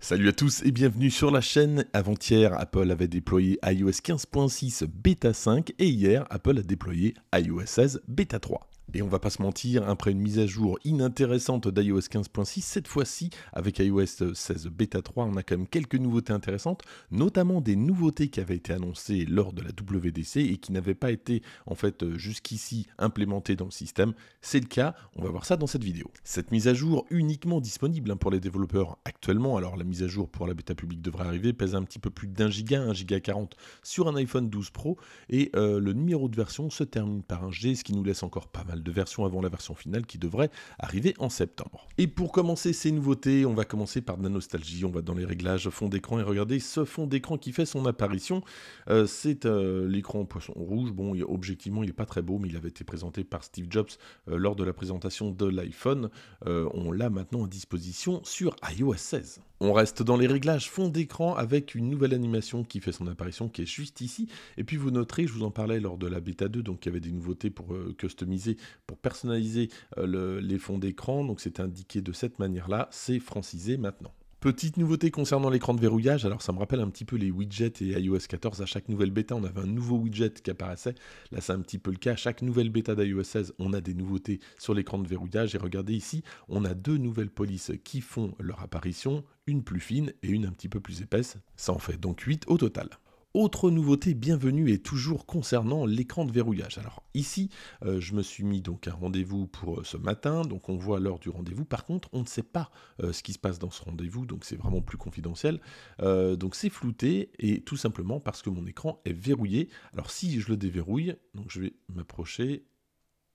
Salut à tous et bienvenue sur la chaîne. Avant-hier, Apple avait déployé iOS 15.6 Beta 5 et hier, Apple a déployé iOS 16 Beta 3. Et on va pas se mentir, hein, après une mise à jour inintéressante d'iOS 15.6, cette fois-ci, avec iOS 16 Beta 3, on a quand même quelques nouveautés intéressantes, notamment des nouveautés qui avaient été annoncées lors de la WDC et qui n'avaient pas été, en fait, jusqu'ici implémentées dans le système. C'est le cas, on va voir ça dans cette vidéo. Cette mise à jour uniquement disponible hein, pour les développeurs actuellement, alors la mise à jour pour la bêta publique devrait arriver, pèse un petit peu plus d'un giga, un giga 40 sur un iPhone 12 Pro, et euh, le numéro de version se termine par un G, ce qui nous laisse encore pas mal de version avant la version finale qui devrait arriver en septembre. Et pour commencer ces nouveautés, on va commencer par de la nostalgie, on va dans les réglages fond d'écran et regardez ce fond d'écran qui fait son apparition. Euh, c'est euh, l'écran poisson rouge, bon objectivement il n'est pas très beau mais il avait été présenté par Steve Jobs euh, lors de la présentation de l'iPhone. on l'a maintenant à disposition sur iOS 16. On reste dans les réglages fond d'écran avec une nouvelle animation qui fait son apparition qui est juste ici. Et puis vous noterez, je vous en parlais lors de la bêta 2, donc il y avait des nouveautés pour euh, customiser, pour personnaliser euh, les fonds d'écran. Donc c'est indiqué de cette manière-là, c'est francisé maintenant. Petite nouveauté concernant l'écran de verrouillage, alors ça me rappelle un petit peu les widgets et iOS 14, à chaque nouvelle bêta on avait un nouveau widget qui apparaissait, là c'est un petit peu le cas, à chaque nouvelle bêta d'iOS 16 on a des nouveautés sur l'écran de verrouillage et regardez ici on a deux nouvelles polices qui font leur apparition, une plus fine et une un petit peu plus épaisse, ça en fait donc 8 au total. Autre nouveauté bienvenue et toujours concernant l'écran de verrouillage. Alors ici, euh, je me suis mis donc un rendez-vous pour euh, ce matin, donc on voit l'heure du rendez-vous. Par contre, on ne sait pas euh, ce qui se passe dans ce rendez-vous, donc c'est vraiment plus confidentiel. donc c'est flouté et tout simplement parce que mon écran est verrouillé. Alors si je le déverrouille, donc je vais m'approcher,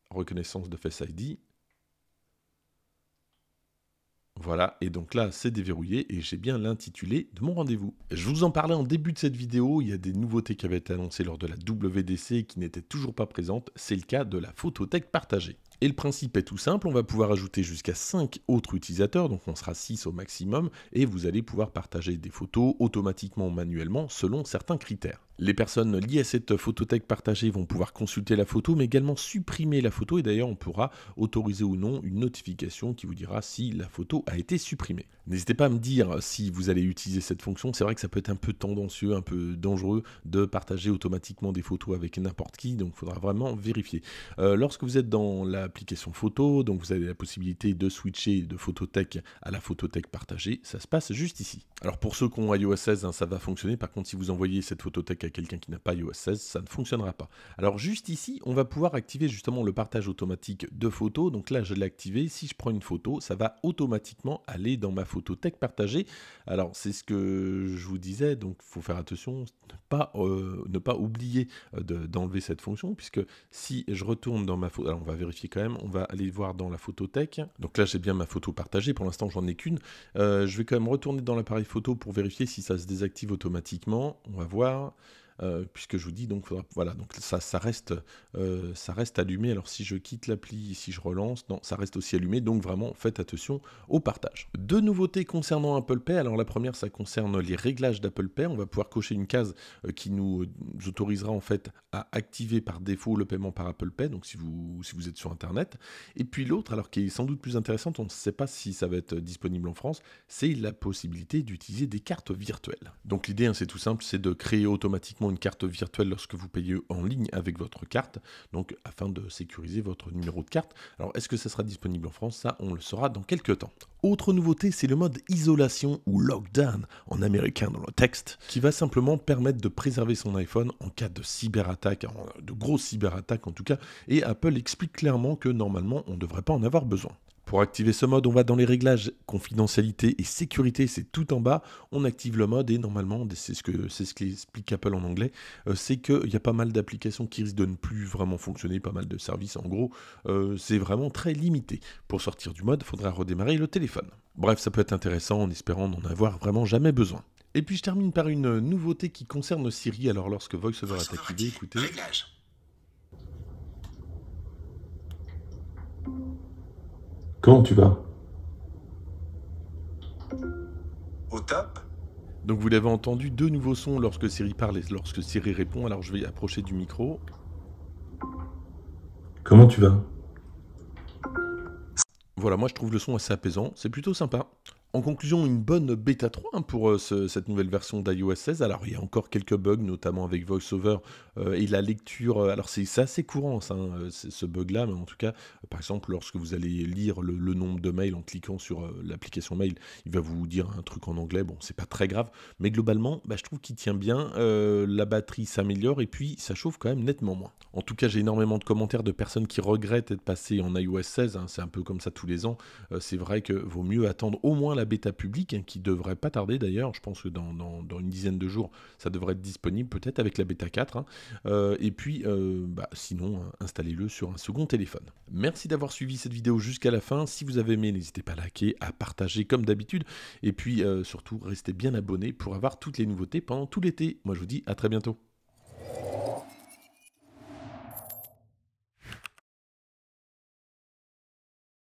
reconnaissance de Face ID, voilà, et donc là, c'est déverrouillé et j'ai bien l'intitulé de mon rendez-vous. Je vous en parlais en début de cette vidéo, il y a des nouveautés qui avaient été annoncées lors de la WDC qui n'étaient toujours pas présentes, c'est le cas de la photothèque partagée. Et le principe est tout simple, on va pouvoir ajouter jusqu'à 5 autres utilisateurs, donc on sera 6 au maximum, et vous allez pouvoir partager des photos automatiquement ou manuellement selon certains critères. Les personnes liées à cette photothèque partagée vont pouvoir consulter la photo, mais également supprimer la photo. Et d'ailleurs, on pourra autoriser ou non une notification qui vous dira si la photo a été supprimée. N'hésitez pas à me dire si vous allez utiliser cette fonction. C'est vrai que ça peut être un peu tendancieux, un peu dangereux de partager automatiquement des photos avec n'importe qui, donc il faudra vraiment vérifier. Euh, lorsque vous êtes dans l'application photo, donc vous avez la possibilité de switcher de photothèque à la photothèque partagée, ça se passe juste ici. Alors pour ceux qui ont iOS 16, hein, ça va fonctionner. Par contre, si vous envoyez cette photothèque à quelqu'un qui n'a pas iOS 16, ça ne fonctionnera pas. Alors juste ici, on va pouvoir activer justement le partage automatique de photos. Donc là, je l'ai activé. Si je prends une photo, ça va automatiquement aller dans ma photo photothèque partagée. Alors, c'est ce que je vous disais, donc il faut faire attention, ne pas, euh, ne pas oublier euh, d'enlever cette fonction, puisque si je retourne dans ma photo, alors on va vérifier quand même, on va aller voir dans la photothèque. Donc là, j'ai bien ma photo partagée, pour l'instant, j'en ai qu'une. Euh, je vais quand même retourner dans l'appareil photo pour vérifier si ça se désactive automatiquement. On va voir. Euh, puisque je vous dis donc voilà donc ça, ça reste euh, ça reste allumé. Alors si je quitte l'appli, si je relance, non, ça reste aussi allumé. Donc vraiment faites attention au partage. Deux nouveautés concernant Apple Pay. Alors la première ça concerne les réglages d'Apple Pay. On va pouvoir cocher une case euh, qui nous autorisera en fait à activer par défaut le paiement par Apple Pay. Donc si vous si vous êtes sur internet. Et puis l'autre alors qui est sans doute plus intéressante, on ne sait pas si ça va être disponible en France, c'est la possibilité d'utiliser des cartes virtuelles. Donc l'idée hein, c'est tout simple, c'est de créer automatiquement une carte virtuelle lorsque vous payez en ligne avec votre carte, donc afin de sécuriser votre numéro de carte. Alors est-ce que ça sera disponible en France Ça, on le saura dans quelques temps. Autre nouveauté, c'est le mode isolation ou lockdown en américain dans le texte, qui va simplement permettre de préserver son iPhone en cas de cyberattaque, de grosse cyberattaque en tout cas, et Apple explique clairement que normalement on ne devrait pas en avoir besoin. Pour activer ce mode, on va dans les réglages confidentialité et sécurité, c'est tout en bas. On active le mode et normalement, c'est ce que c'est ce qu'explique Apple en anglais, euh, c'est qu'il y a pas mal d'applications qui risquent de ne plus vraiment fonctionner, pas mal de services en gros. Euh, c'est vraiment très limité. Pour sortir du mode, il faudra redémarrer le téléphone. Bref, ça peut être intéressant en espérant n'en avoir vraiment jamais besoin. Et puis je termine par une nouveauté qui concerne Siri. Alors lorsque VoiceOver est activé, écoutez. Comment tu vas Au top donc vous l'avez entendu, deux nouveaux sons lorsque Siri parle et lorsque Siri répond. Alors je vais approcher du micro. Comment tu vas Voilà, moi je trouve le son assez apaisant, c'est plutôt sympa. En conclusion, une bonne bêta 3 hein, pour euh, cette nouvelle version d'iOS 16. Alors, il y a encore quelques bugs, notamment avec VoiceOver euh, et la lecture. Euh, alors, c'est assez courant, hein, ce bug-là, mais en tout cas, par exemple, lorsque vous allez lire le, nombre de mails en cliquant sur l'application mail, il va vous dire un truc en anglais. Bon, c'est pas très grave, mais globalement, bah, je trouve qu'il tient bien. la batterie s'améliore et puis ça chauffe quand même nettement moins. En tout cas, j'ai énormément de commentaires de personnes qui regrettent d'être passées en iOS 16. Hein, c'est un peu comme ça tous les ans. c'est vrai que vaut mieux attendre au moins la bêta publique, hein, qui devrait pas tarder d'ailleurs, je pense que dans, dans, une dizaine de jours, ça devrait être disponible peut-être avec la bêta 4. Hein. Euh, et puis, euh, bah, sinon, hein, installez-le sur un second téléphone. Merci d'avoir suivi cette vidéo jusqu'à la fin. Si vous avez aimé, n'hésitez pas à liker, à partager comme d'habitude. Et puis, euh, surtout, restez bien abonné pour avoir toutes les nouveautés pendant tout l'été. Moi, je vous dis à très bientôt.